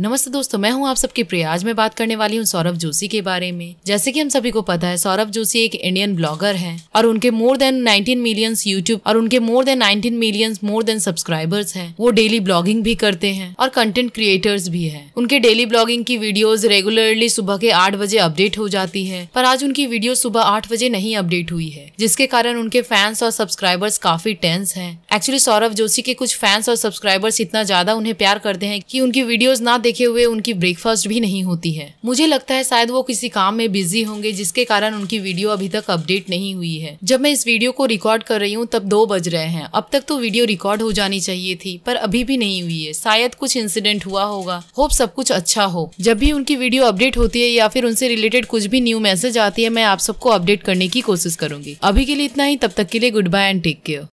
नमस्ते दोस्तों मैं हूं आप सबके प्रयाज में बात करने वाली हूं सौरभ जोशी के बारे में जैसे कि हम सभी को पता है सौरभ जोशी एक इंडियन ब्लॉगर हैं और उनके मोर देन 19 मिलियंस यूट्यूब और उनके more than 19 millions more than subscribers हैं वो डेली ब्लॉगिंग भी करते हैं और कंटेंट क्रिएटर्स भी है उनके डेली ब्लॉगिंग की वीडियोज रेगुलरली सुबह के आठ बजे अपडेट हो जाती है पर आज उनकी वीडियो सुबह आठ बजे नहीं अपडेट हुई है जिसके कारण उनके फैंस और सब्सक्राइबर्स काफी टेंस है एक्चुअली सौरभ जोशी के कुछ फैंस और सब्सक्राइबर्स इतना ज्यादा उन्हें प्यार करते हैं की उनकी वीडियोज ना देखे हुए उनकी ब्रेकफास्ट भी नहीं होती है मुझे लगता है शायद वो किसी काम में बिजी होंगे जिसके कारण उनकी वीडियो अभी तक अपडेट नहीं हुई है जब मैं इस वीडियो को रिकॉर्ड कर रही हूँ तब दो बज रहे हैं अब तक तो वीडियो रिकॉर्ड हो जानी चाहिए थी पर अभी भी नहीं हुई है शायद कुछ इंसिडेंट हुआ होगा होप सब कुछ अच्छा हो जब भी उनकी वीडियो अपडेट होती है या फिर उनसे रिलेटेड कुछ भी न्यू मैसेज आती है मैं आप सबको अपडेट करने की कोशिश करूंगी अभी के लिए इतना ही तब तक के लिए goodbye and take care